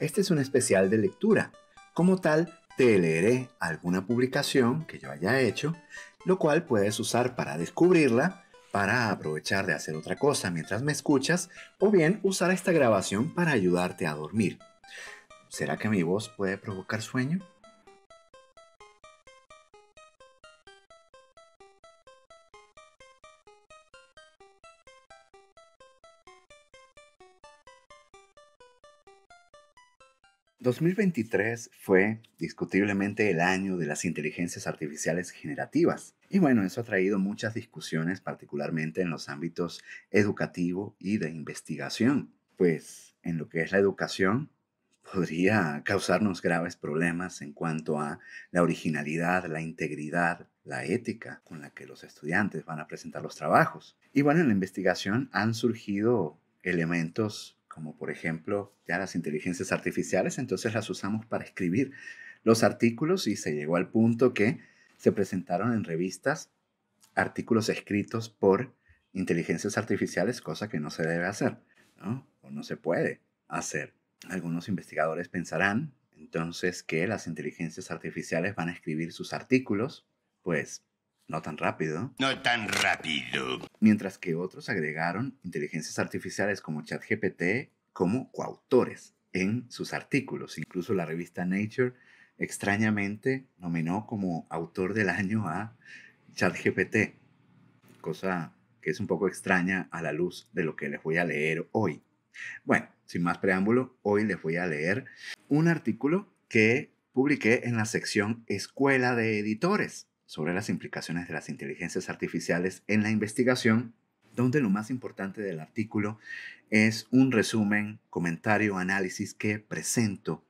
Este es un especial de lectura. Como tal, te leeré alguna publicación que yo haya hecho, lo cual puedes usar para descubrirla, para aprovechar de hacer otra cosa mientras me escuchas, o bien usar esta grabación para ayudarte a dormir. ¿Será que mi voz puede provocar sueño? 2023 fue discutiblemente el año de las inteligencias artificiales generativas. Y bueno, eso ha traído muchas discusiones, particularmente en los ámbitos educativo y de investigación. Pues en lo que es la educación, podría causarnos graves problemas en cuanto a la originalidad, la integridad, la ética con la que los estudiantes van a presentar los trabajos. Y bueno, en la investigación han surgido elementos como por ejemplo ya las inteligencias artificiales, entonces las usamos para escribir los artículos y se llegó al punto que se presentaron en revistas artículos escritos por inteligencias artificiales, cosa que no se debe hacer, O no se puede hacer. Algunos investigadores pensarán entonces que las inteligencias artificiales van a escribir sus artículos, pues no tan rápido. No tan rápido. Mientras que otros agregaron inteligencias artificiales como ChatGPT como coautores en sus artículos. Incluso la revista Nature extrañamente nominó como autor del año a ChatGPT, cosa que es un poco extraña a la luz de lo que les voy a leer hoy. Bueno, sin más preámbulo, hoy les voy a leer un artículo que publiqué en la sección Escuela de Editores sobre las implicaciones de las inteligencias artificiales en la investigación, donde lo más importante del artículo es un resumen, comentario, análisis que presento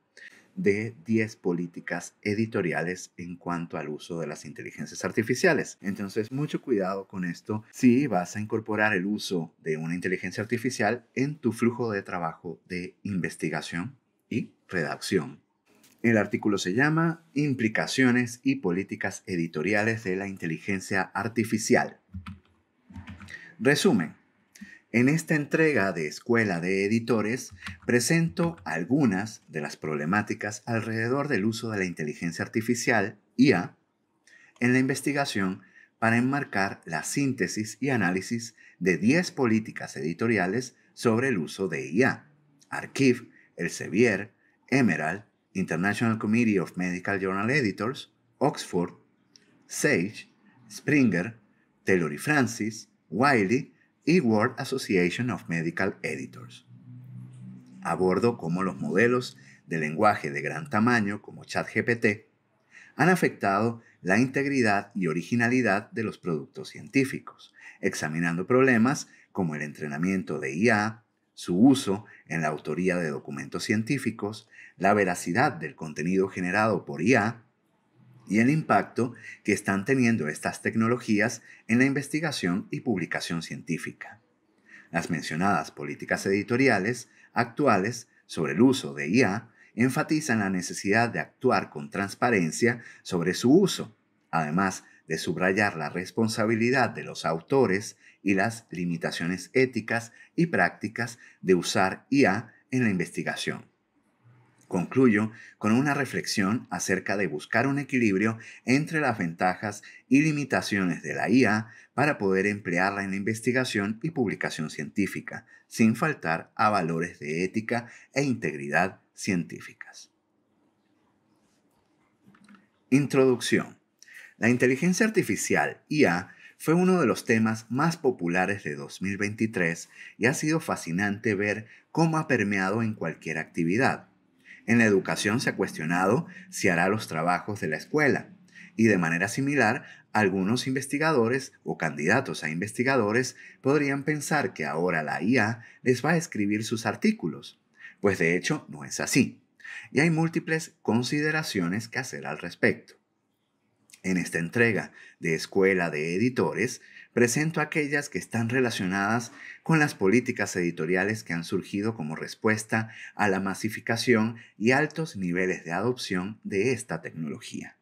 de 10 políticas editoriales en cuanto al uso de las inteligencias artificiales. Entonces, mucho cuidado con esto si vas a incorporar el uso de una inteligencia artificial en tu flujo de trabajo de investigación y redacción. El artículo se llama Implicaciones y políticas editoriales de la inteligencia artificial. Resumen. En esta entrega de Escuela de Editores presento algunas de las problemáticas alrededor del uso de la inteligencia artificial, IA, en la investigación para enmarcar la síntesis y análisis de 10 políticas editoriales sobre el uso de IA. Archive, Elsevier, Emerald, International Committee of Medical Journal Editors, Oxford, Sage, Springer, Taylor Francis, Wiley y World Association of Medical Editors. Abordo cómo los modelos de lenguaje de gran tamaño como ChatGPT han afectado la integridad y originalidad de los productos científicos, examinando problemas como el entrenamiento de IA, su uso en la autoría de documentos científicos, la veracidad del contenido generado por IA y el impacto que están teniendo estas tecnologías en la investigación y publicación científica. Las mencionadas políticas editoriales actuales sobre el uso de IA enfatizan la necesidad de actuar con transparencia sobre su uso, además de subrayar la responsabilidad de los autores y las limitaciones éticas y prácticas de usar IA en la investigación. Concluyo con una reflexión acerca de buscar un equilibrio entre las ventajas y limitaciones de la IA para poder emplearla en la investigación y publicación científica, sin faltar a valores de ética e integridad científicas. Introducción. La inteligencia artificial IA fue uno de los temas más populares de 2023 y ha sido fascinante ver cómo ha permeado en cualquier actividad. En la educación se ha cuestionado si hará los trabajos de la escuela y de manera similar algunos investigadores o candidatos a investigadores podrían pensar que ahora la IA les va a escribir sus artículos, pues de hecho no es así, y hay múltiples consideraciones que hacer al respecto. En esta entrega de Escuela de Editores, presento aquellas que están relacionadas con las políticas editoriales que han surgido como respuesta a la masificación y altos niveles de adopción de esta tecnología.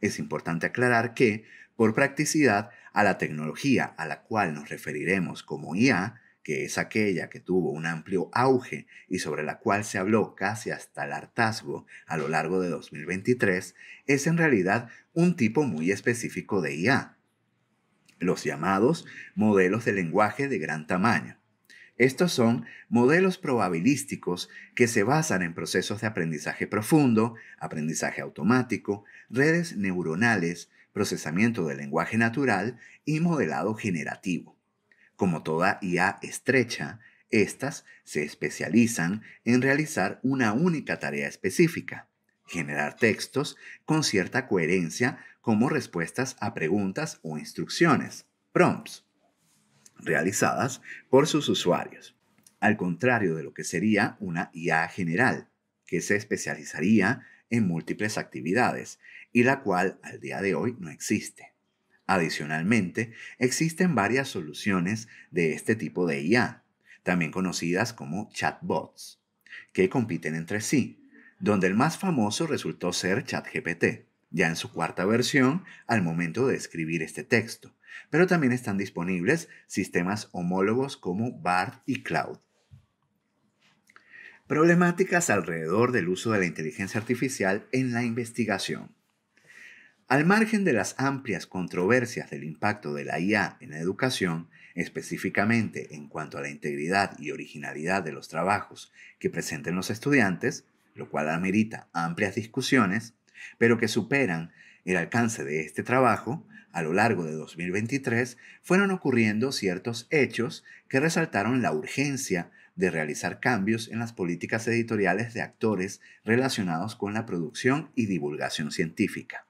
Es importante aclarar que, por practicidad, a la tecnología a la cual nos referiremos como IA que es aquella que tuvo un amplio auge y sobre la cual se habló casi hasta el hartazgo a lo largo de 2023, es en realidad un tipo muy específico de IA, los llamados modelos de lenguaje de gran tamaño. Estos son modelos probabilísticos que se basan en procesos de aprendizaje profundo, aprendizaje automático, redes neuronales, procesamiento del lenguaje natural y modelado generativo. Como toda IA estrecha, estas se especializan en realizar una única tarea específica, generar textos con cierta coherencia como respuestas a preguntas o instrucciones, prompts, realizadas por sus usuarios, al contrario de lo que sería una IA general, que se especializaría en múltiples actividades y la cual al día de hoy no existe. Adicionalmente, existen varias soluciones de este tipo de IA, también conocidas como chatbots, que compiten entre sí, donde el más famoso resultó ser ChatGPT, ya en su cuarta versión al momento de escribir este texto, pero también están disponibles sistemas homólogos como BART y Cloud. Problemáticas alrededor del uso de la inteligencia artificial en la investigación. Al margen de las amplias controversias del impacto de la IA en la educación, específicamente en cuanto a la integridad y originalidad de los trabajos que presenten los estudiantes, lo cual amerita amplias discusiones, pero que superan el alcance de este trabajo, a lo largo de 2023 fueron ocurriendo ciertos hechos que resaltaron la urgencia de realizar cambios en las políticas editoriales de actores relacionados con la producción y divulgación científica.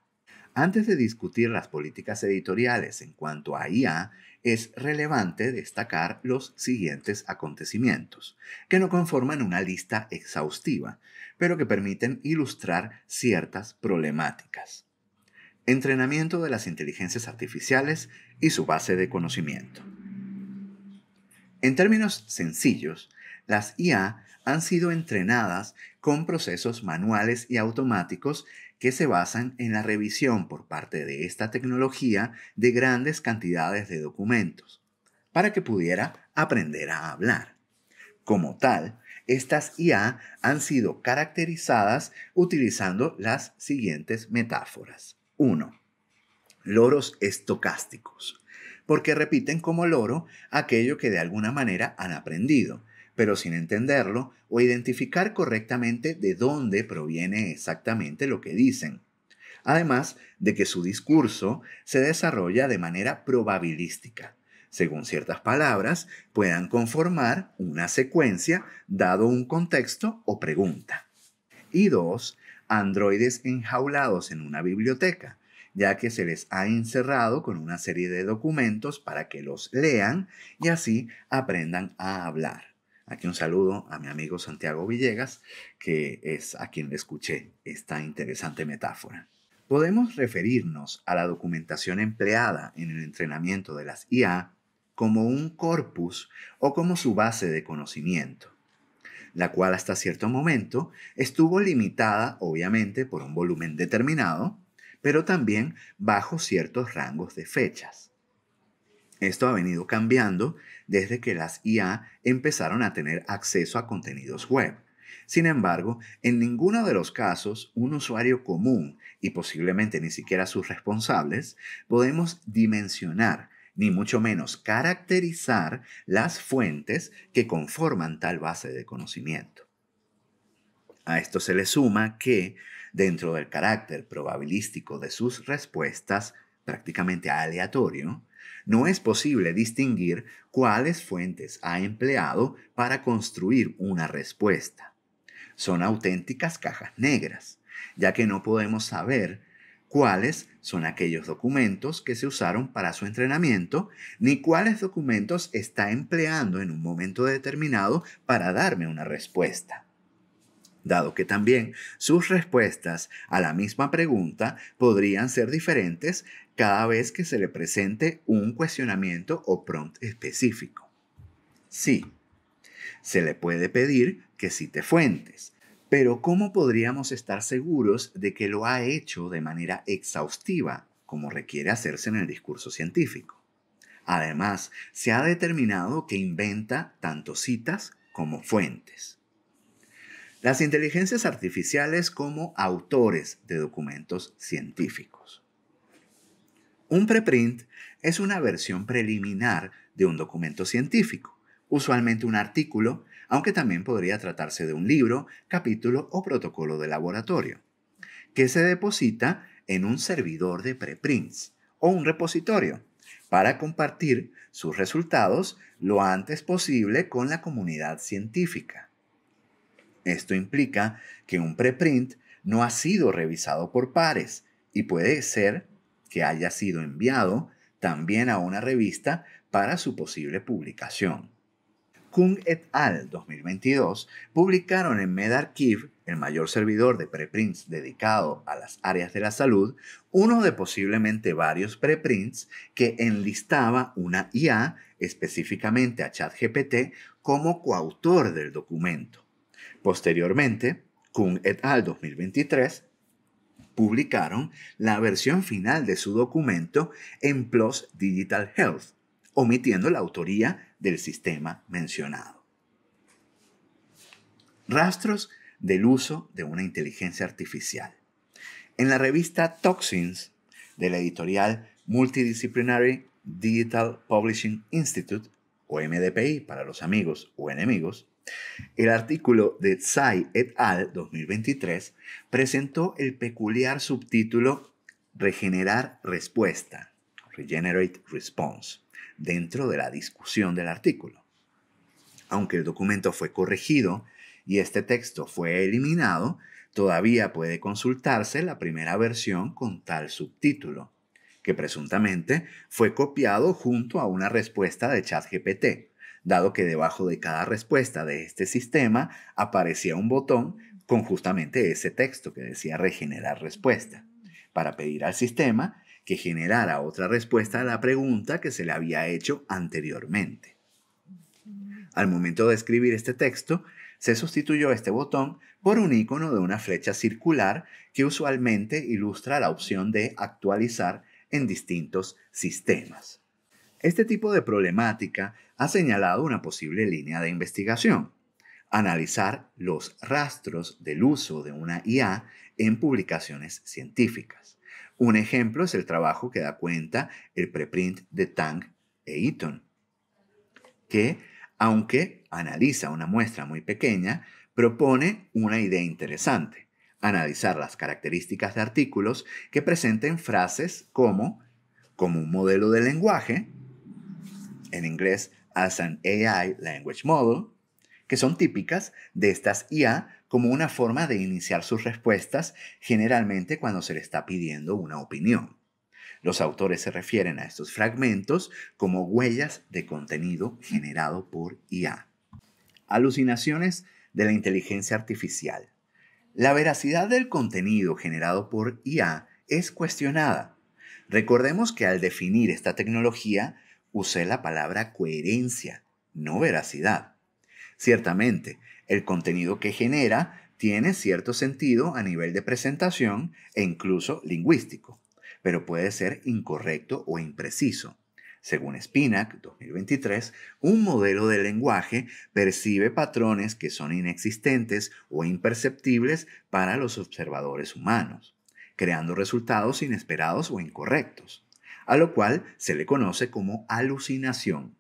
Antes de discutir las políticas editoriales en cuanto a IA, es relevante destacar los siguientes acontecimientos, que no conforman una lista exhaustiva, pero que permiten ilustrar ciertas problemáticas. Entrenamiento de las inteligencias artificiales y su base de conocimiento. En términos sencillos, las IA han sido entrenadas con procesos manuales y automáticos que se basan en la revisión por parte de esta tecnología de grandes cantidades de documentos, para que pudiera aprender a hablar. Como tal, estas IA han sido caracterizadas utilizando las siguientes metáforas. 1. Loros estocásticos, porque repiten como loro aquello que de alguna manera han aprendido, pero sin entenderlo, o identificar correctamente de dónde proviene exactamente lo que dicen. Además de que su discurso se desarrolla de manera probabilística. Según ciertas palabras, puedan conformar una secuencia dado un contexto o pregunta. Y dos, androides enjaulados en una biblioteca, ya que se les ha encerrado con una serie de documentos para que los lean y así aprendan a hablar. Aquí un saludo a mi amigo Santiago Villegas, que es a quien le escuché esta interesante metáfora. Podemos referirnos a la documentación empleada en el entrenamiento de las IA como un corpus o como su base de conocimiento, la cual hasta cierto momento estuvo limitada obviamente por un volumen determinado, pero también bajo ciertos rangos de fechas. Esto ha venido cambiando desde que las IA empezaron a tener acceso a contenidos web. Sin embargo, en ninguno de los casos, un usuario común, y posiblemente ni siquiera sus responsables, podemos dimensionar, ni mucho menos caracterizar, las fuentes que conforman tal base de conocimiento. A esto se le suma que, dentro del carácter probabilístico de sus respuestas, prácticamente aleatorio, no es posible distinguir cuáles fuentes ha empleado para construir una respuesta. Son auténticas cajas negras, ya que no podemos saber cuáles son aquellos documentos que se usaron para su entrenamiento, ni cuáles documentos está empleando en un momento determinado para darme una respuesta dado que también sus respuestas a la misma pregunta podrían ser diferentes cada vez que se le presente un cuestionamiento o prompt específico. Sí, se le puede pedir que cite fuentes, pero ¿cómo podríamos estar seguros de que lo ha hecho de manera exhaustiva, como requiere hacerse en el discurso científico? Además, se ha determinado que inventa tanto citas como fuentes las inteligencias artificiales como autores de documentos científicos. Un preprint es una versión preliminar de un documento científico, usualmente un artículo, aunque también podría tratarse de un libro, capítulo o protocolo de laboratorio, que se deposita en un servidor de preprints o un repositorio para compartir sus resultados lo antes posible con la comunidad científica. Esto implica que un preprint no ha sido revisado por pares y puede ser que haya sido enviado también a una revista para su posible publicación. Kung et al. 2022 publicaron en MedArchive, el mayor servidor de preprints dedicado a las áreas de la salud, uno de posiblemente varios preprints que enlistaba una IA, específicamente a ChatGPT, como coautor del documento. Posteriormente, Kung et al. 2023 publicaron la versión final de su documento en PLOS Digital Health, omitiendo la autoría del sistema mencionado. Rastros del uso de una inteligencia artificial. En la revista Toxins de la editorial Multidisciplinary Digital Publishing Institute, o MDPI para los amigos o enemigos, el artículo de Tsai et al. 2023 presentó el peculiar subtítulo Regenerar respuesta, Regenerate Response, dentro de la discusión del artículo. Aunque el documento fue corregido y este texto fue eliminado, todavía puede consultarse la primera versión con tal subtítulo, que presuntamente fue copiado junto a una respuesta de ChatGPT dado que debajo de cada respuesta de este sistema aparecía un botón con justamente ese texto que decía regenerar respuesta, para pedir al sistema que generara otra respuesta a la pregunta que se le había hecho anteriormente. Al momento de escribir este texto, se sustituyó este botón por un icono de una flecha circular que usualmente ilustra la opción de actualizar en distintos sistemas. Este tipo de problemática ha señalado una posible línea de investigación. Analizar los rastros del uso de una IA en publicaciones científicas. Un ejemplo es el trabajo que da cuenta el preprint de Tang e Eaton, que, aunque analiza una muestra muy pequeña, propone una idea interesante, analizar las características de artículos que presenten frases como como un modelo de lenguaje, en inglés as an AI Language Model, que son típicas de estas IA como una forma de iniciar sus respuestas generalmente cuando se le está pidiendo una opinión. Los autores se refieren a estos fragmentos como huellas de contenido generado por IA. Alucinaciones de la inteligencia artificial. La veracidad del contenido generado por IA es cuestionada. Recordemos que al definir esta tecnología, usé la palabra coherencia, no veracidad. Ciertamente, el contenido que genera tiene cierto sentido a nivel de presentación e incluso lingüístico, pero puede ser incorrecto o impreciso. Según Spinak, 2023, un modelo de lenguaje percibe patrones que son inexistentes o imperceptibles para los observadores humanos, creando resultados inesperados o incorrectos a lo cual se le conoce como alucinación.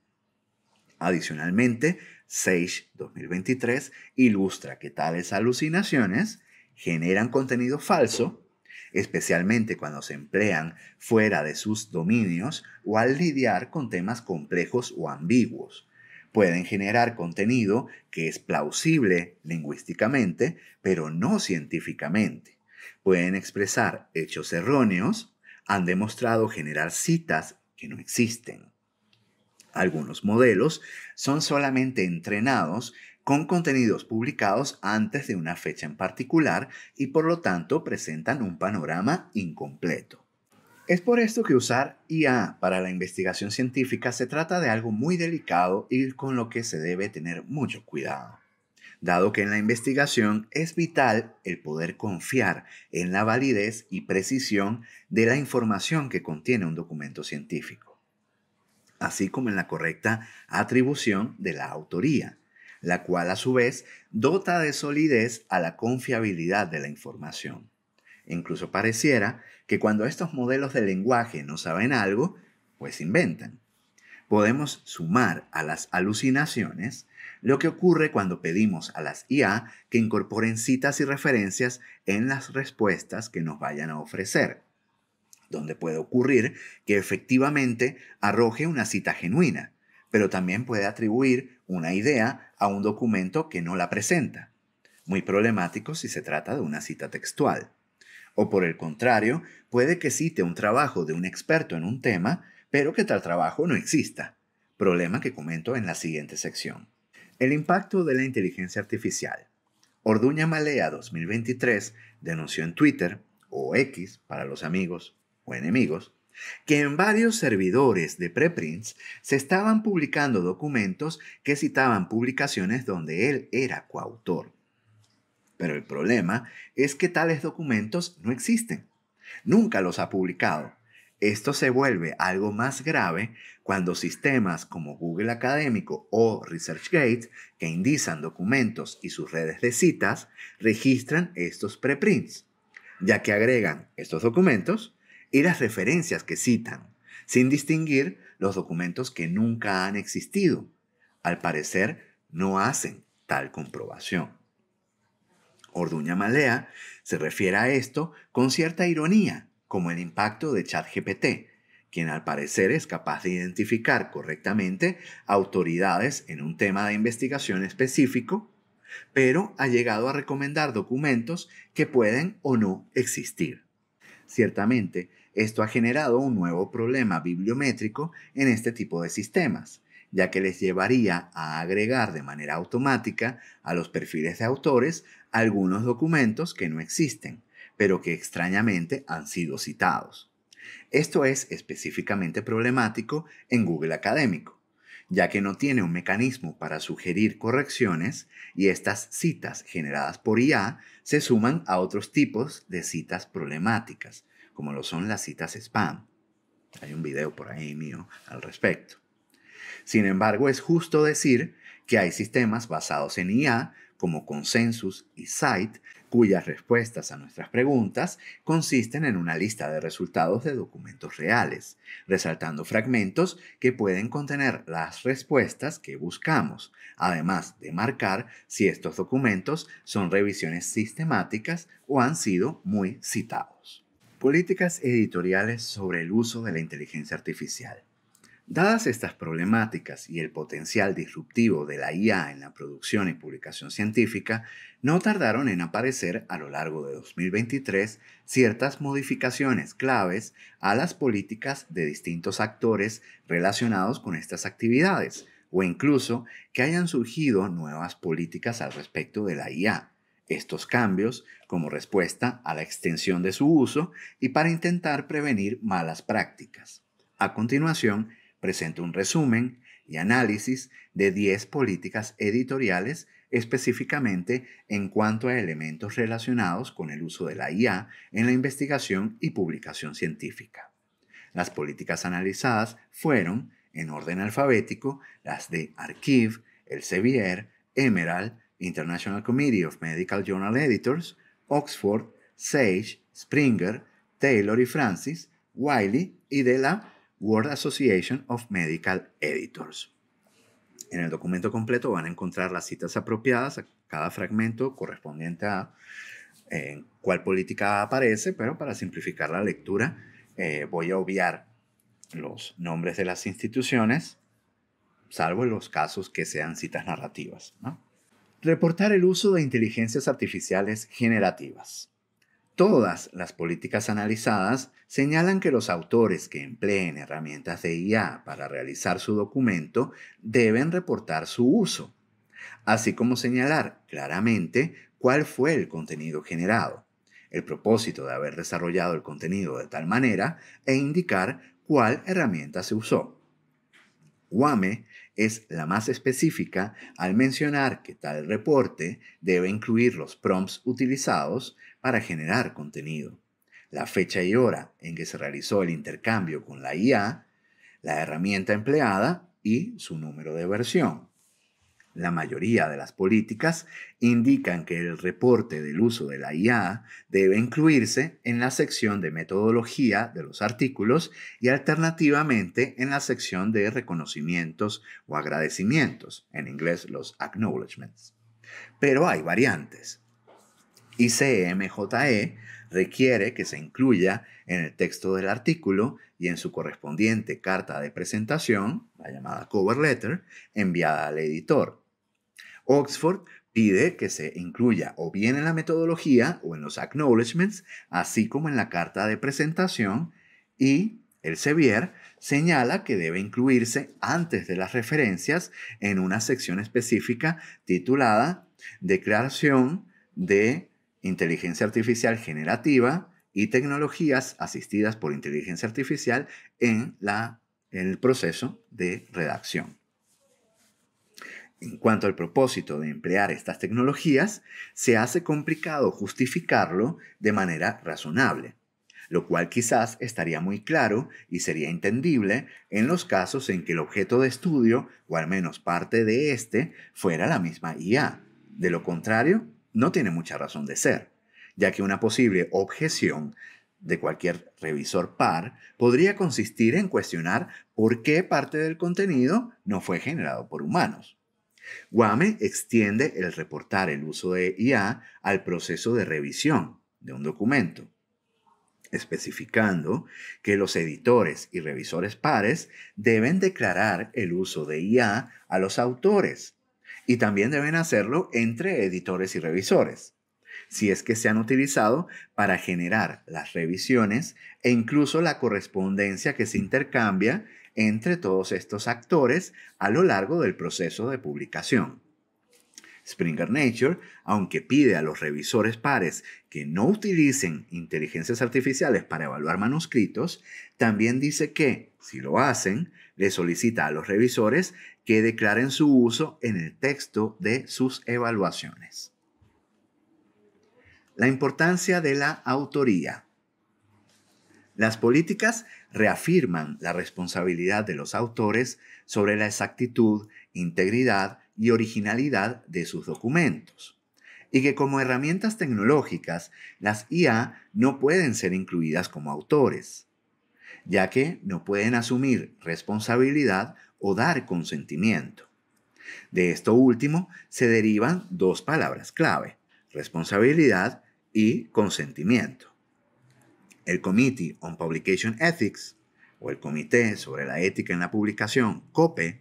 Adicionalmente, Sage 2023 ilustra que tales alucinaciones generan contenido falso, especialmente cuando se emplean fuera de sus dominios o al lidiar con temas complejos o ambiguos. Pueden generar contenido que es plausible lingüísticamente, pero no científicamente. Pueden expresar hechos erróneos, han demostrado generar citas que no existen. Algunos modelos son solamente entrenados con contenidos publicados antes de una fecha en particular y por lo tanto presentan un panorama incompleto. Es por esto que usar IA para la investigación científica se trata de algo muy delicado y con lo que se debe tener mucho cuidado dado que en la investigación es vital el poder confiar en la validez y precisión de la información que contiene un documento científico, así como en la correcta atribución de la autoría, la cual a su vez dota de solidez a la confiabilidad de la información. Incluso pareciera que cuando estos modelos de lenguaje no saben algo, pues inventan. Podemos sumar a las alucinaciones lo que ocurre cuando pedimos a las IA que incorporen citas y referencias en las respuestas que nos vayan a ofrecer, donde puede ocurrir que efectivamente arroje una cita genuina, pero también puede atribuir una idea a un documento que no la presenta, muy problemático si se trata de una cita textual. O por el contrario, puede que cite un trabajo de un experto en un tema, pero que tal trabajo no exista, problema que comento en la siguiente sección. El impacto de la inteligencia artificial. Orduña Malea 2023 denunció en Twitter, o X para los amigos o enemigos, que en varios servidores de preprints se estaban publicando documentos que citaban publicaciones donde él era coautor. Pero el problema es que tales documentos no existen. Nunca los ha publicado esto se vuelve algo más grave cuando sistemas como Google Académico o ResearchGate, que indican documentos y sus redes de citas, registran estos preprints, ya que agregan estos documentos y las referencias que citan, sin distinguir los documentos que nunca han existido. Al parecer, no hacen tal comprobación. Orduña Malea se refiere a esto con cierta ironía como el impacto de ChatGPT, quien al parecer es capaz de identificar correctamente autoridades en un tema de investigación específico, pero ha llegado a recomendar documentos que pueden o no existir. Ciertamente, esto ha generado un nuevo problema bibliométrico en este tipo de sistemas, ya que les llevaría a agregar de manera automática a los perfiles de autores algunos documentos que no existen, pero que extrañamente han sido citados. Esto es específicamente problemático en Google Académico, ya que no tiene un mecanismo para sugerir correcciones y estas citas generadas por IA se suman a otros tipos de citas problemáticas, como lo son las citas spam. Hay un video por ahí mío al respecto. Sin embargo, es justo decir que hay sistemas basados en IA como Consensus y Site cuyas respuestas a nuestras preguntas consisten en una lista de resultados de documentos reales, resaltando fragmentos que pueden contener las respuestas que buscamos, además de marcar si estos documentos son revisiones sistemáticas o han sido muy citados. Políticas editoriales sobre el uso de la inteligencia artificial. Dadas estas problemáticas y el potencial disruptivo de la IA en la producción y publicación científica, no tardaron en aparecer a lo largo de 2023 ciertas modificaciones claves a las políticas de distintos actores relacionados con estas actividades, o incluso que hayan surgido nuevas políticas al respecto de la IA. Estos cambios como respuesta a la extensión de su uso y para intentar prevenir malas prácticas. A continuación, presenta un resumen y análisis de 10 políticas editoriales específicamente en cuanto a elementos relacionados con el uso de la IA en la investigación y publicación científica. Las políticas analizadas fueron, en orden alfabético, las de Archive, Elsevier, Emerald, International Committee of Medical Journal Editors, Oxford, Sage, Springer, Taylor y Francis, Wiley y de la World Association of Medical Editors. En el documento completo van a encontrar las citas apropiadas a cada fragmento correspondiente a cuál política aparece, pero para simplificar la lectura eh, voy a obviar los nombres de las instituciones, salvo en los casos que sean citas narrativas. Reportar el uso de inteligencias artificiales generativas. Todas las políticas analizadas señalan que los autores que empleen herramientas de IA para realizar su documento deben reportar su uso, así como señalar claramente cuál fue el contenido generado, el propósito de haber desarrollado el contenido de tal manera e indicar cuál herramienta se usó. WAME es la más específica al mencionar que tal reporte debe incluir los prompts utilizados, para generar contenido. La fecha y hora en que se realizó el intercambio con la IA, la herramienta empleada y su número de versión. La mayoría de las políticas indican que el reporte del uso de la IA debe incluirse en la sección de metodología de los artículos y alternativamente en la sección de reconocimientos o agradecimientos, en inglés los acknowledgements. Pero hay variantes. ICMJE requiere que se incluya en el texto del artículo y en su correspondiente carta de presentación, la llamada cover letter, enviada al editor. Oxford pide que se incluya o bien en la metodología o en los acknowledgements, así como en la carta de presentación y el Sevier señala que debe incluirse antes de las referencias en una sección específica titulada Declaración de inteligencia artificial generativa y tecnologías asistidas por inteligencia artificial en, el proceso de redacción. En cuanto al propósito de emplear estas tecnologías, se hace complicado justificarlo de manera razonable, lo cual quizás estaría muy claro y sería entendible en los casos en que el objeto de estudio, o al menos parte de éste, fuera la misma IA. De lo contrario, no tiene mucha razón de ser, ya que una posible objeción de cualquier revisor par podría consistir en cuestionar por qué parte del contenido no fue generado por humanos. Guame extiende el reportar el uso de IA al proceso de revisión de un documento, especificando que los editores y revisores pares deben declarar el uso de IA a los autores y también deben hacerlo entre editores y revisores, si es que se han utilizado para generar las revisiones e incluso la correspondencia que se intercambia entre todos estos actores a lo largo del proceso de publicación. Springer Nature, aunque pide a los revisores pares que no utilicen inteligencias artificiales para evaluar manuscritos, también dice que, si lo hacen, le solicita a los revisores que declaren su uso en el texto de sus evaluaciones. La importancia de la autoría. Las políticas reafirman la responsabilidad de los autores sobre la exactitud, integridad y originalidad de sus documentos, y que como herramientas tecnológicas, las IA no pueden ser incluidas como autores, ya que no pueden asumir responsabilidad o dar consentimiento. De esto último se derivan dos palabras clave, responsabilidad y consentimiento. El Committee on Publication Ethics, o el Comité sobre la Ética en la Publicación, COPE,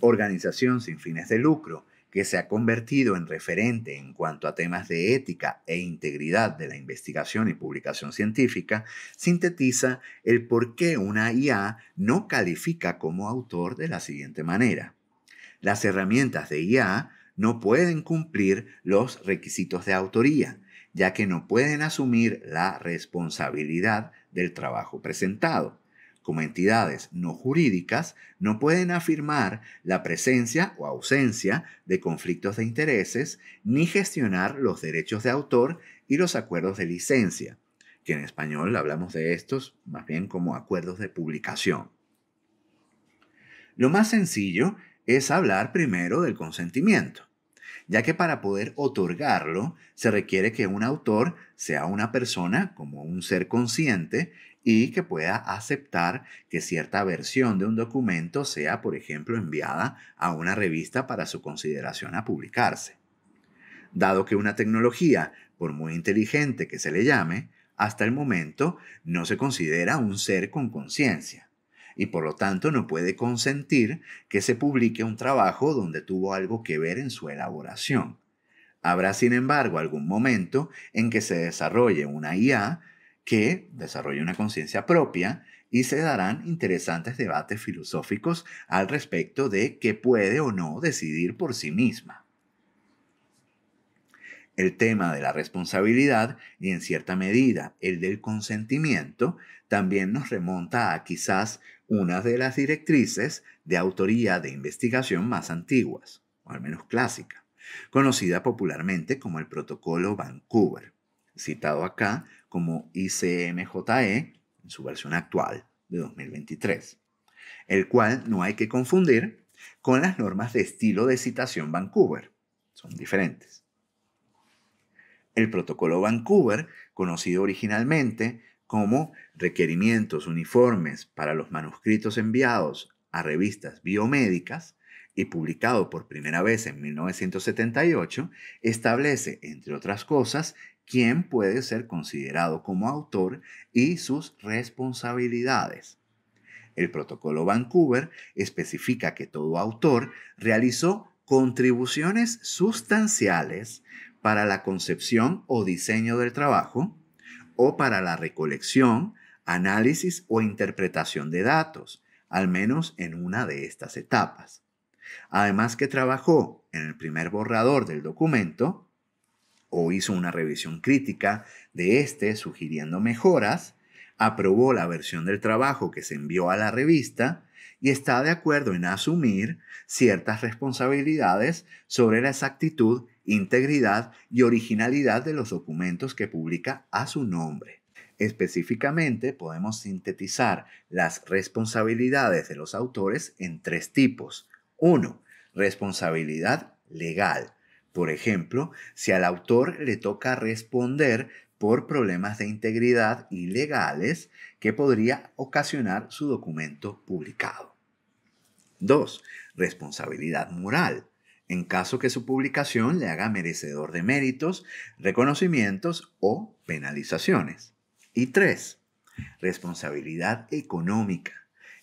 organización sin fines de lucro que se ha convertido en referente en cuanto a temas de ética e integridad de la investigación y publicación científica, sintetiza el por qué una IA no califica como autor de la siguiente manera. Las herramientas de IA no pueden cumplir los requisitos de autoría, ya que no pueden asumir la responsabilidad del trabajo presentado como entidades no jurídicas, no pueden afirmar la presencia o ausencia de conflictos de intereses ni gestionar los derechos de autor y los acuerdos de licencia, que en español hablamos de estos más bien como acuerdos de publicación. Lo más sencillo es hablar primero del consentimiento ya que para poder otorgarlo se requiere que un autor sea una persona como un ser consciente y que pueda aceptar que cierta versión de un documento sea, por ejemplo, enviada a una revista para su consideración a publicarse. Dado que una tecnología, por muy inteligente que se le llame, hasta el momento no se considera un ser con conciencia, y por lo tanto no puede consentir que se publique un trabajo donde tuvo algo que ver en su elaboración. Habrá, sin embargo, algún momento en que se desarrolle una IA que desarrolle una conciencia propia y se darán interesantes debates filosóficos al respecto de qué puede o no decidir por sí misma. El tema de la responsabilidad y en cierta medida el del consentimiento también nos remonta a quizás una de las directrices de autoría de investigación más antiguas, o al menos clásica, conocida popularmente como el Protocolo Vancouver, citado acá como ICMJE en su versión actual de 2023, el cual no hay que confundir con las normas de estilo de citación Vancouver. Son diferentes. El protocolo Vancouver, conocido originalmente como requerimientos uniformes para los manuscritos enviados a revistas biomédicas y publicado por primera vez en 1978, establece, entre otras cosas, quién puede ser considerado como autor y sus responsabilidades. El protocolo Vancouver especifica que todo autor realizó contribuciones sustanciales para la concepción o diseño del trabajo o para la recolección, análisis o interpretación de datos, al menos en una de estas etapas. Además que trabajó en el primer borrador del documento, o hizo una revisión crítica de este sugiriendo mejoras, aprobó la versión del trabajo que se envió a la revista y está de acuerdo en asumir ciertas responsabilidades sobre la exactitud, integridad y originalidad de los documentos que publica a su nombre. Específicamente podemos sintetizar las responsabilidades de los autores en tres tipos. 1. Responsabilidad legal. Por ejemplo, si al autor le toca responder por problemas de integridad ilegales que podría ocasionar su documento publicado. 2. Responsabilidad moral. En caso que su publicación le haga merecedor de méritos, reconocimientos o penalizaciones. Y 3. Responsabilidad económica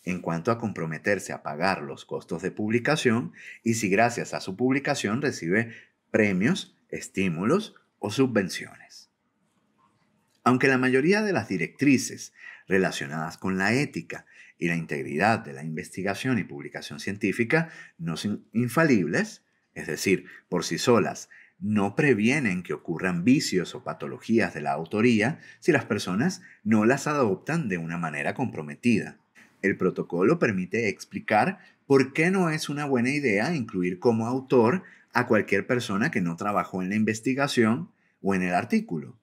en cuanto a comprometerse a pagar los costos de publicación y si gracias a su publicación recibe premios, estímulos o subvenciones. Aunque la mayoría de las directrices relacionadas con la ética y la integridad de la investigación y publicación científica no son infalibles, es decir, por sí solas, no previenen que ocurran vicios o patologías de la autoría si las personas no las adoptan de una manera comprometida. El protocolo permite explicar por qué no es una buena idea incluir como autor a cualquier persona que no trabajó en la investigación o en el artículo,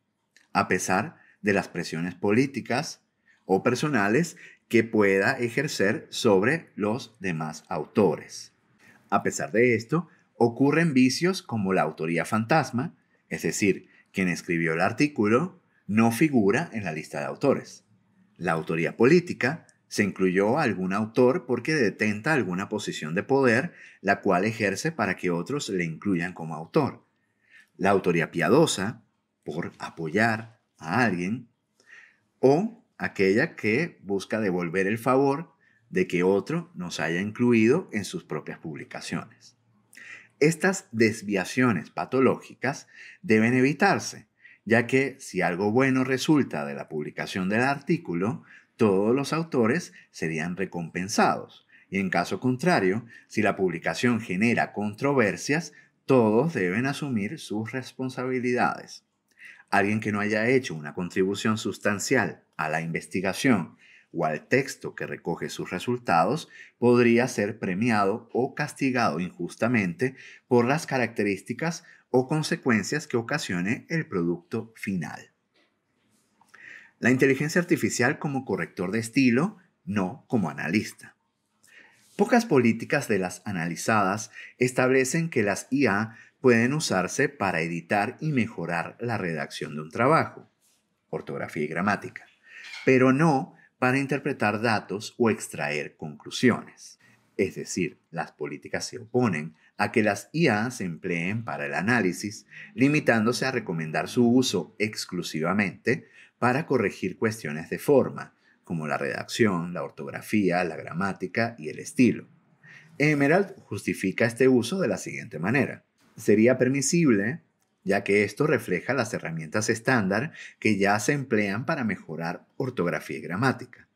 a pesar de las presiones políticas o personales que pueda ejercer sobre los demás autores. A pesar de esto, ocurren vicios como la autoría fantasma, es decir, quien escribió el artículo no figura en la lista de autores. La autoría política, se incluyó a algún autor porque detenta alguna posición de poder, la cual ejerce para que otros le incluyan como autor. La autoría piadosa, por apoyar a alguien, o aquella que busca devolver el favor de que otro nos haya incluido en sus propias publicaciones. Estas desviaciones patológicas deben evitarse, ya que si algo bueno resulta de la publicación del artículo, todos los autores serían recompensados, y en caso contrario, si la publicación genera controversias, todos deben asumir sus responsabilidades. Alguien que no haya hecho una contribución sustancial a la investigación o al texto que recoge sus resultados podría ser premiado o castigado injustamente por las características o consecuencias que ocasione el producto final la inteligencia artificial como corrector de estilo, no como analista. Pocas políticas de las analizadas establecen que las IA pueden usarse para editar y mejorar la redacción de un trabajo, ortografía y gramática, pero no para interpretar datos o extraer conclusiones. Es decir, las políticas se oponen a que las IA se empleen para el análisis, limitándose a recomendar su uso exclusivamente para corregir cuestiones de forma, como la redacción, la ortografía, la gramática y el estilo. Emerald justifica este uso de la siguiente manera. Sería permisible, ya que esto refleja las herramientas estándar que ya se emplean para mejorar ortografía y gramática.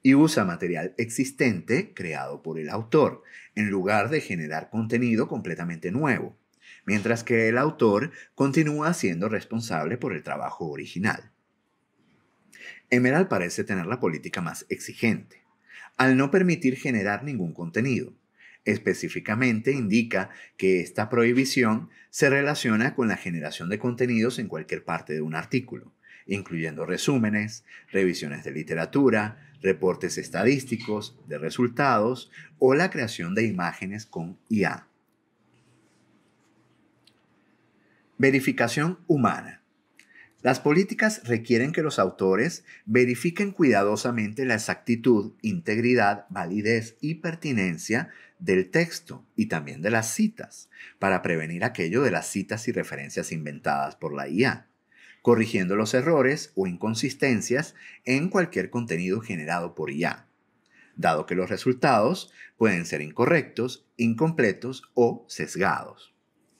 Y usa material existente creado por el autor, en lugar de generar contenido completamente nuevo, mientras que el autor continúa siendo responsable por el trabajo original. Emerald parece tener la política más exigente, al no permitir generar ningún contenido. Específicamente indica que esta prohibición se relaciona con la generación de contenidos en cualquier parte de un artículo, incluyendo resúmenes, revisiones de literatura, reportes estadísticos de resultados o la creación de imágenes con IA. Verificación humana. Las políticas requieren que los autores verifiquen cuidadosamente la exactitud, integridad, validez y pertinencia del texto y también de las citas, para prevenir aquello de las citas y referencias inventadas por la IA, corrigiendo los errores o inconsistencias en cualquier contenido generado por IA, dado que los resultados pueden ser incorrectos, incompletos o sesgados.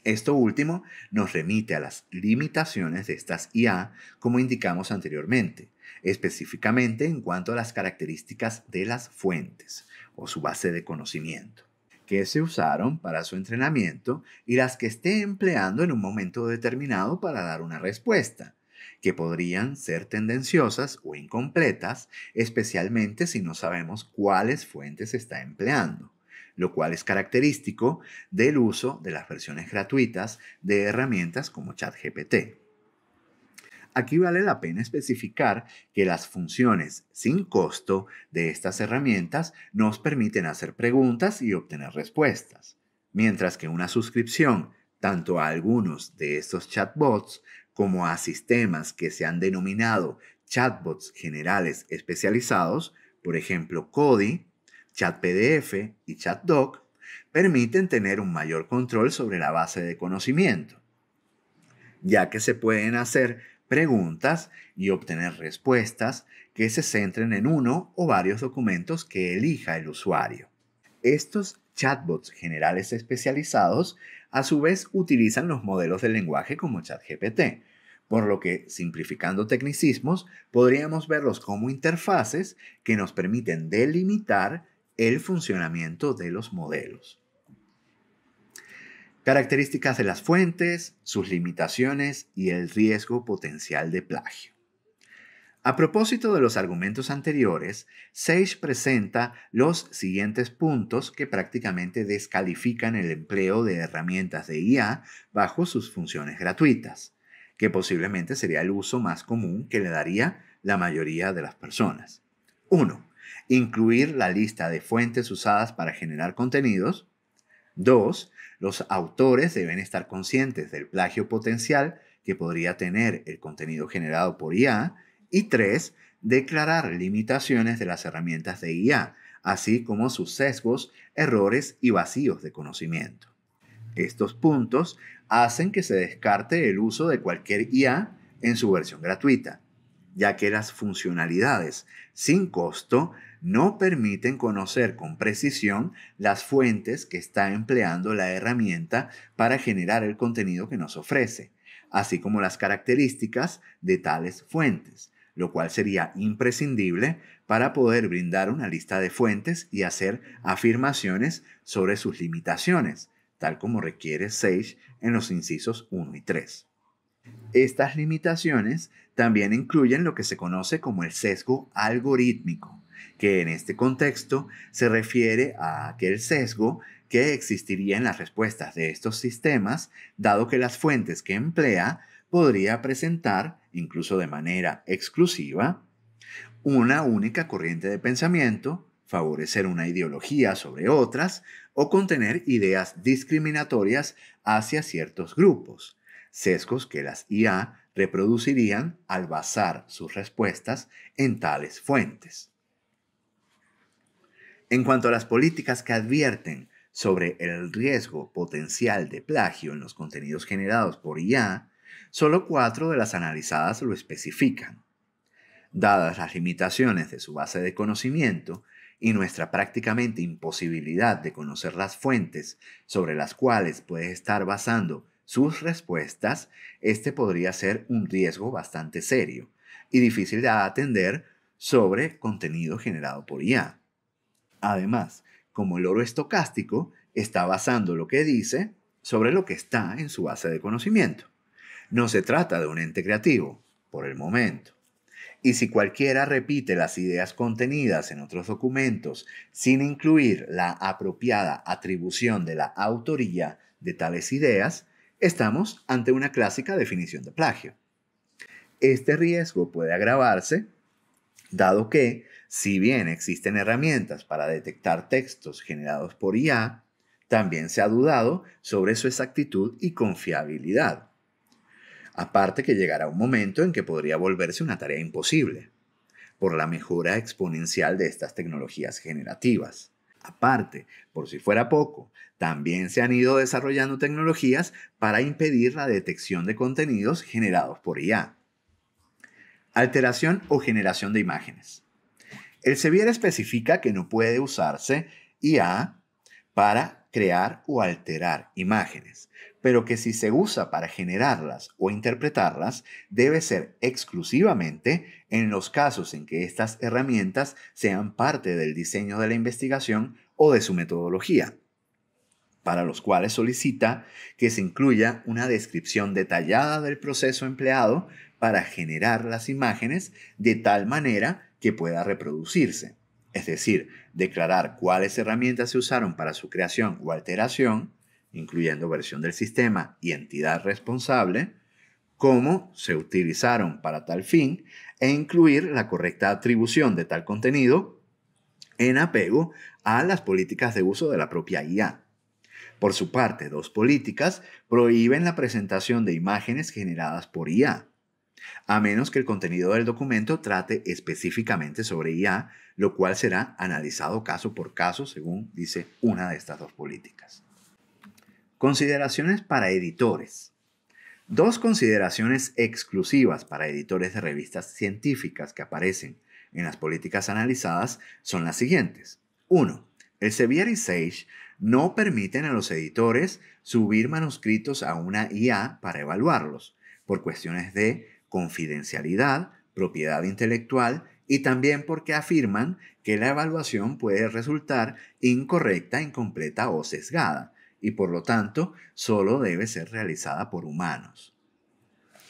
Esto último nos remite a las limitaciones de estas IA como indicamos anteriormente, específicamente en cuanto a las características de las fuentes o su base de conocimiento, que se usaron para su entrenamiento y las que esté empleando en un momento determinado para dar una respuesta, que podrían ser tendenciosas o incompletas, especialmente si no sabemos cuáles fuentes está empleando lo cual es característico del uso de las versiones gratuitas de herramientas como ChatGPT. Aquí vale la pena especificar que las funciones sin costo de estas herramientas nos permiten hacer preguntas y obtener respuestas, mientras que una suscripción tanto a algunos de estos chatbots como a sistemas que se han denominado chatbots generales especializados, por ejemplo Cody, chat pdf y chat doc permiten tener un mayor control sobre la base de conocimiento, ya que se pueden hacer preguntas y obtener respuestas que se centren en uno o varios documentos que elija el usuario. Estos chatbots generales especializados a su vez utilizan los modelos de lenguaje como ChatGPT, por lo que, simplificando tecnicismos, podríamos verlos como interfaces que nos permiten delimitar el funcionamiento de los modelos. Características de las fuentes, sus limitaciones y el riesgo potencial de plagio. A propósito de los argumentos anteriores, Sage presenta los siguientes puntos que prácticamente descalifican el empleo de herramientas de IA bajo sus funciones gratuitas, que posiblemente sería el uso más común que le daría la mayoría de las personas. 1 incluir la lista de fuentes usadas para generar contenidos. 2. Los autores deben estar conscientes del plagio potencial que podría tener el contenido generado por IA. Y 3. Declarar limitaciones de las herramientas de IA, así como sus sesgos, errores y vacíos de conocimiento. Estos puntos hacen que se descarte el uso de cualquier IA en su versión gratuita, ya que las funcionalidades sin costo no permiten conocer con precisión las fuentes que está empleando la herramienta para generar el contenido que nos ofrece, así como las características de tales fuentes, lo cual sería imprescindible para poder brindar una lista de fuentes y hacer afirmaciones sobre sus limitaciones, tal como requiere Sage en los incisos 1 y 3. Estas limitaciones también incluyen lo que se conoce como el sesgo algorítmico, que en este contexto se refiere a aquel sesgo que existiría en las respuestas de estos sistemas, dado que las fuentes que emplea podría presentar, incluso de manera exclusiva, una única corriente de pensamiento, favorecer una ideología sobre otras o contener ideas discriminatorias hacia ciertos grupos, sesgos que las IA reproducirían al basar sus respuestas en tales fuentes. En cuanto a las políticas que advierten sobre el riesgo potencial de plagio en los contenidos generados por IA, solo cuatro de las analizadas lo especifican. Dadas las limitaciones de su base de conocimiento y nuestra prácticamente imposibilidad de conocer las fuentes sobre las cuales puede estar basando sus respuestas, este podría ser un riesgo bastante serio y difícil de atender sobre contenido generado por IA. Además, como el oro estocástico, está basando lo que dice sobre lo que está en su base de conocimiento. No se trata de un ente creativo, por el momento. Y si cualquiera repite las ideas contenidas en otros documentos sin incluir la apropiada atribución de la autoría de tales ideas, estamos ante una clásica definición de plagio. Este riesgo puede agravarse dado que si bien existen herramientas para detectar textos generados por IA, también se ha dudado sobre su exactitud y confiabilidad. Aparte que llegará un momento en que podría volverse una tarea imposible, por la mejora exponencial de estas tecnologías generativas. Aparte, por si fuera poco, también se han ido desarrollando tecnologías para impedir la detección de contenidos generados por IA. Alteración o generación de imágenes. El Sevier especifica que no puede usarse IA para crear o alterar imágenes, pero que si se usa para generarlas o interpretarlas, debe ser exclusivamente en los casos en que estas herramientas sean parte del diseño de la investigación o de su metodología, para los cuales solicita que se incluya una descripción detallada del proceso empleado para generar las imágenes de tal manera que pueda reproducirse. Es decir, declarar cuáles herramientas se usaron para su creación o alteración, incluyendo versión del sistema y entidad responsable, cómo se utilizaron para tal fin e incluir la correcta atribución de tal contenido en apego a las políticas de uso de la propia IA. Por su parte, dos políticas prohíben la presentación de imágenes generadas por IA a menos que el contenido del documento trate específicamente sobre IA, lo cual será analizado caso por caso según dice una de estas dos políticas. Consideraciones para editores. Dos consideraciones exclusivas para editores de revistas científicas que aparecen en las políticas analizadas son las siguientes. 1. El Sevier y Sage no permiten a los editores subir manuscritos a una IA para evaluarlos por cuestiones de confidencialidad, propiedad intelectual y también porque afirman que la evaluación puede resultar incorrecta, incompleta o sesgada y por lo tanto solo debe ser realizada por humanos.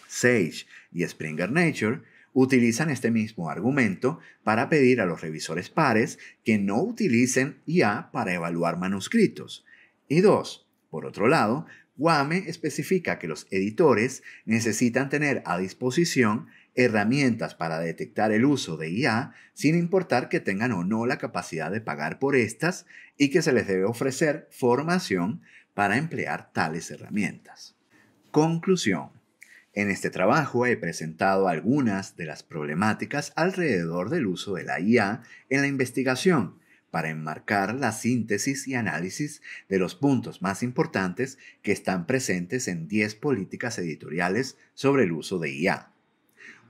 Sage y Springer Nature utilizan este mismo argumento para pedir a los revisores pares que no utilicen IA para evaluar manuscritos. Y dos, por otro lado, Guame especifica que los editores necesitan tener a disposición herramientas para detectar el uso de IA sin importar que tengan o no la capacidad de pagar por estas y que se les debe ofrecer formación para emplear tales herramientas. Conclusión. En este trabajo he presentado algunas de las problemáticas alrededor del uso de la IA en la investigación para enmarcar la síntesis y análisis de los puntos más importantes que están presentes en 10 políticas editoriales sobre el uso de IA.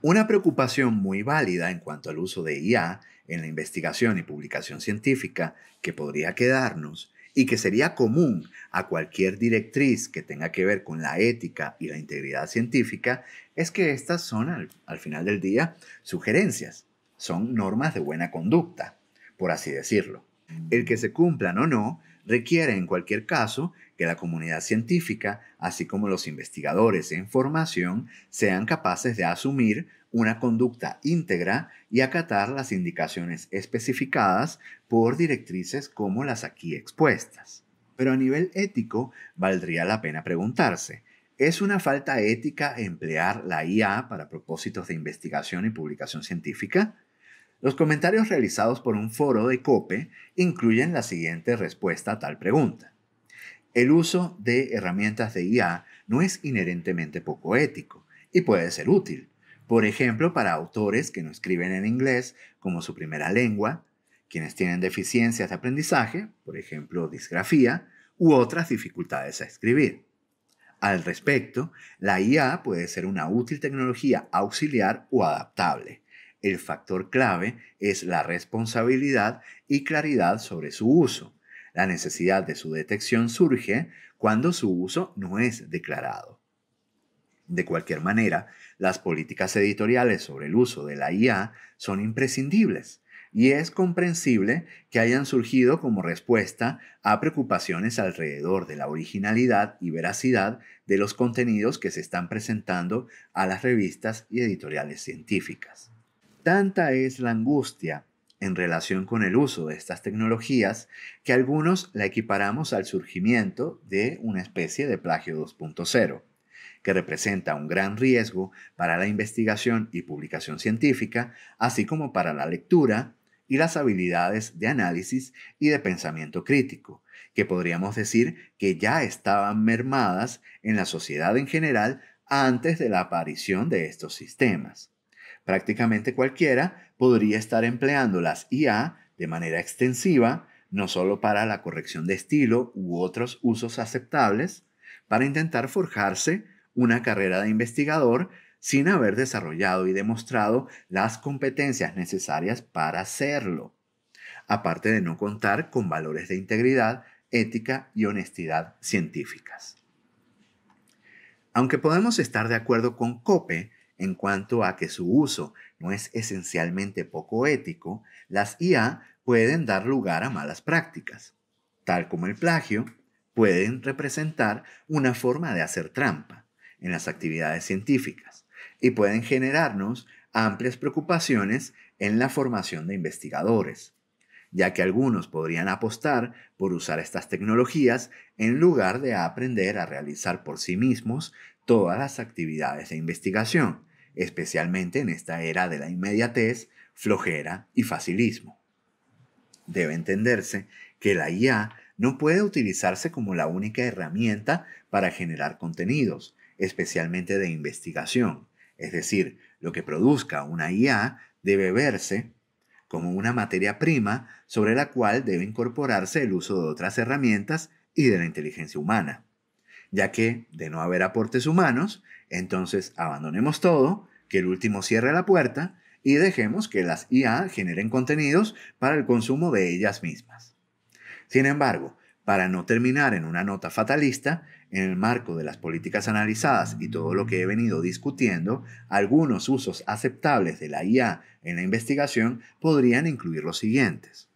Una preocupación muy válida en cuanto al uso de IA en la investigación y publicación científica que podría quedarnos y que sería común a cualquier directriz que tenga que ver con la ética y la integridad científica es que estas son, al, al final del día, sugerencias, son normas de buena conducta por así decirlo. El que se cumplan o no requiere en cualquier caso que la comunidad científica, así como los investigadores en formación, sean capaces de asumir una conducta íntegra y acatar las indicaciones especificadas por directrices como las aquí expuestas. Pero a nivel ético, valdría la pena preguntarse, ¿es una falta ética emplear la IA para propósitos de investigación y publicación científica? Los comentarios realizados por un foro de COPE incluyen la siguiente respuesta a tal pregunta. El uso de herramientas de IA no es inherentemente poco ético y puede ser útil, por ejemplo, para autores que no escriben en inglés como su primera lengua, quienes tienen deficiencias de aprendizaje, por ejemplo, disgrafía, u otras dificultades a escribir. Al respecto, la IA puede ser una útil tecnología auxiliar o adaptable, el factor clave es la responsabilidad y claridad sobre su uso. La necesidad de su detección surge cuando su uso no es declarado. De cualquier manera, las políticas editoriales sobre el uso de la IA son imprescindibles y es comprensible que hayan surgido como respuesta a preocupaciones alrededor de la originalidad y veracidad de los contenidos que se están presentando a las revistas y editoriales científicas. Tanta es la angustia en relación con el uso de estas tecnologías que algunos la equiparamos al surgimiento de una especie de plagio 2.0, que representa un gran riesgo para la investigación y publicación científica, así como para la lectura y las habilidades de análisis y de pensamiento crítico, que podríamos decir que ya estaban mermadas en la sociedad en general antes de la aparición de estos sistemas. Prácticamente cualquiera podría estar empleando las IA de manera extensiva, no solo para la corrección de estilo u otros usos aceptables, para intentar forjarse una carrera de investigador sin haber desarrollado y demostrado las competencias necesarias para hacerlo, aparte de no contar con valores de integridad, ética y honestidad científicas. Aunque podemos estar de acuerdo con Cope en cuanto a que su uso no es esencialmente poco ético, las IA pueden dar lugar a malas prácticas, tal como el plagio, pueden representar una forma de hacer trampa en las actividades científicas y pueden generarnos amplias preocupaciones en la formación de investigadores, ya que algunos podrían apostar por usar estas tecnologías en lugar de aprender a realizar por sí mismos todas las actividades de investigación, especialmente en esta era de la inmediatez, flojera y facilismo. Debe entenderse que la IA no puede utilizarse como la única herramienta para generar contenidos, especialmente de investigación. Es decir, lo que produzca una IA debe verse como una materia prima sobre la cual debe incorporarse el uso de otras herramientas y de la inteligencia humana ya que de no haber aportes humanos, entonces abandonemos todo, que el último cierre la puerta y dejemos que las IA generen contenidos para el consumo de ellas mismas. Sin embargo, para no terminar en una nota fatalista, en el marco de las políticas analizadas y todo lo que he venido discutiendo, algunos usos aceptables de la IA en la investigación podrían incluir los siguientes.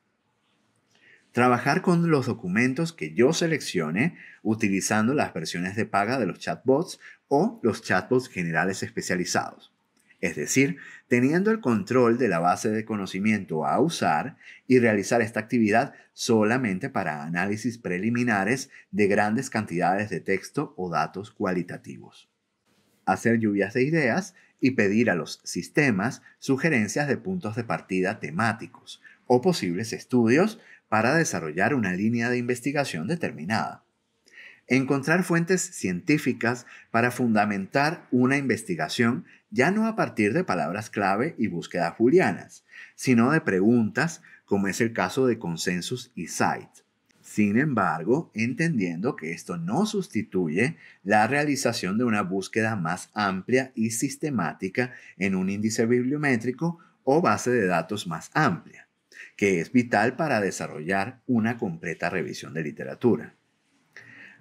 Trabajar con los documentos que yo seleccione utilizando las versiones de paga de los chatbots o los chatbots generales especializados. Es decir, teniendo el control de la base de conocimiento a usar y realizar esta actividad solamente para análisis preliminares de grandes cantidades de texto o datos cualitativos. Hacer lluvias de ideas y pedir a los sistemas sugerencias de puntos de partida temáticos o posibles estudios para desarrollar una línea de investigación determinada. Encontrar fuentes científicas para fundamentar una investigación ya no a partir de palabras clave y búsquedas julianas, sino de preguntas como es el caso de consensus y site. Sin embargo, entendiendo que esto no sustituye la realización de una búsqueda más amplia y sistemática en un índice bibliométrico o base de datos más amplia que es vital para desarrollar una completa revisión de literatura.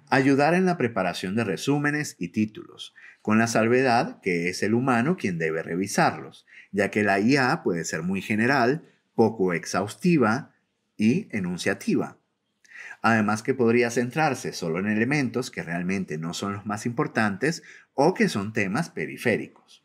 Ayudar en la preparación de resúmenes y títulos, con la salvedad que es el humano quien debe revisarlos, ya que la IA puede ser muy general, poco exhaustiva y enunciativa. Además que podría centrarse solo en elementos que realmente no son los más importantes o que son temas periféricos.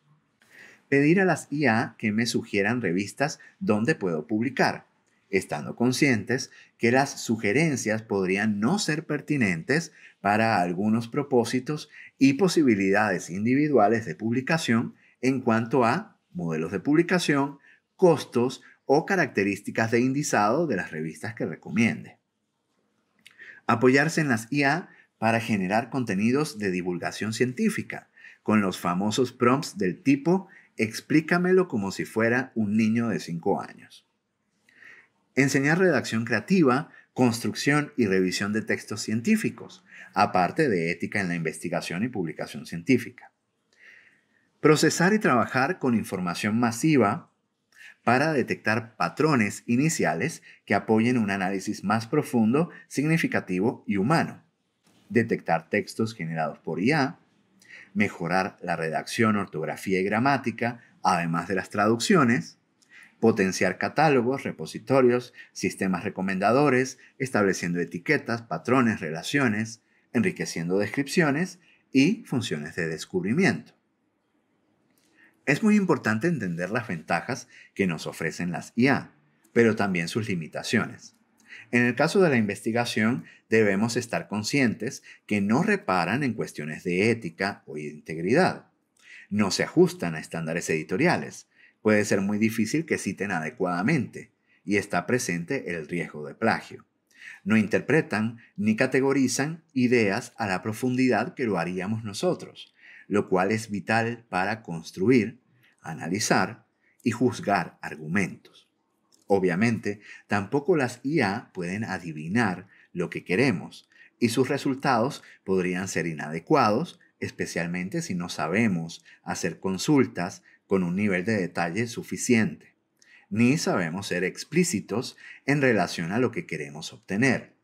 Pedir a las IA que me sugieran revistas donde puedo publicar, estando conscientes que las sugerencias podrían no ser pertinentes para algunos propósitos y posibilidades individuales de publicación en cuanto a modelos de publicación, costos o características de indizado de las revistas que recomiende. Apoyarse en las IA para generar contenidos de divulgación científica, con los famosos prompts del tipo explícamelo como si fuera un niño de 5 años. Enseñar redacción creativa, construcción y revisión de textos científicos, aparte de ética en la investigación y publicación científica. Procesar y trabajar con información masiva para detectar patrones iniciales que apoyen un análisis más profundo, significativo y humano. Detectar textos generados por IA. Mejorar la redacción, ortografía y gramática, además de las traducciones potenciar catálogos, repositorios, sistemas recomendadores, estableciendo etiquetas, patrones, relaciones, enriqueciendo descripciones y funciones de descubrimiento. Es muy importante entender las ventajas que nos ofrecen las IA, pero también sus limitaciones. En el caso de la investigación, debemos estar conscientes que no reparan en cuestiones de ética o integridad. No se ajustan a estándares editoriales, puede ser muy difícil que citen adecuadamente y está presente el riesgo de plagio. No interpretan ni categorizan ideas a la profundidad que lo haríamos nosotros, lo cual es vital para construir, analizar y juzgar argumentos. Obviamente, tampoco las IA pueden adivinar lo que queremos y sus resultados podrían ser inadecuados, especialmente si no sabemos hacer consultas con un nivel de detalle suficiente, ni sabemos ser explícitos en relación a lo que queremos obtener.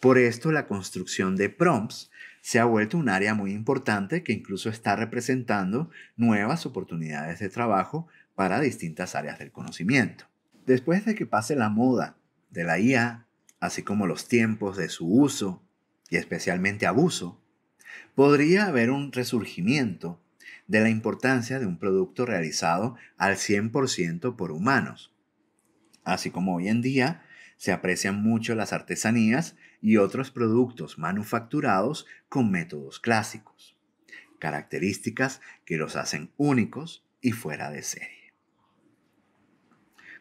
Por esto la construcción de prompts se ha vuelto un área muy importante que incluso está representando nuevas oportunidades de trabajo para distintas áreas del conocimiento. Después de que pase la moda de la IA, así como los tiempos de su uso y especialmente abuso, podría haber un resurgimiento de la importancia de un producto realizado al 100% por humanos. Así como hoy en día se aprecian mucho las artesanías y otros productos manufacturados con métodos clásicos, características que los hacen únicos y fuera de serie.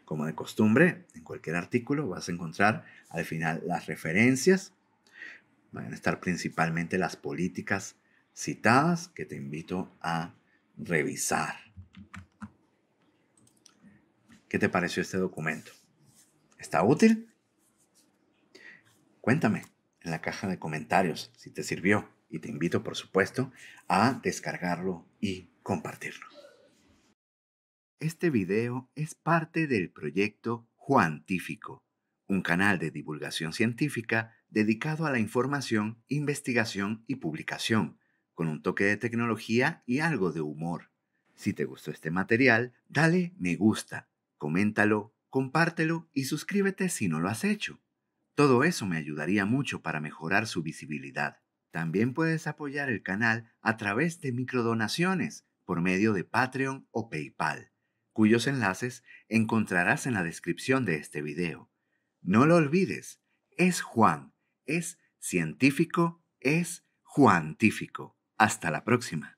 Como de costumbre, en cualquier artículo vas a encontrar al final las referencias. Van a estar principalmente las políticas citadas que te invito a revisar. ¿Qué te pareció este documento? ¿Está útil? Cuéntame en la caja de comentarios si te sirvió y te invito, por supuesto, a descargarlo y compartirlo. Este video es parte del proyecto Juantífico, un canal de divulgación científica dedicado a la información, investigación y publicación con un toque de tecnología y algo de humor. Si te gustó este material, dale me gusta, coméntalo, compártelo y suscríbete si no lo has hecho. Todo eso me ayudaría mucho para mejorar su visibilidad. También puedes apoyar el canal a través de microdonaciones por medio de Patreon o PayPal, cuyos enlaces encontrarás en la descripción de este video. No lo olvides, es Juan, es científico, es Juantífico. Hasta la próxima.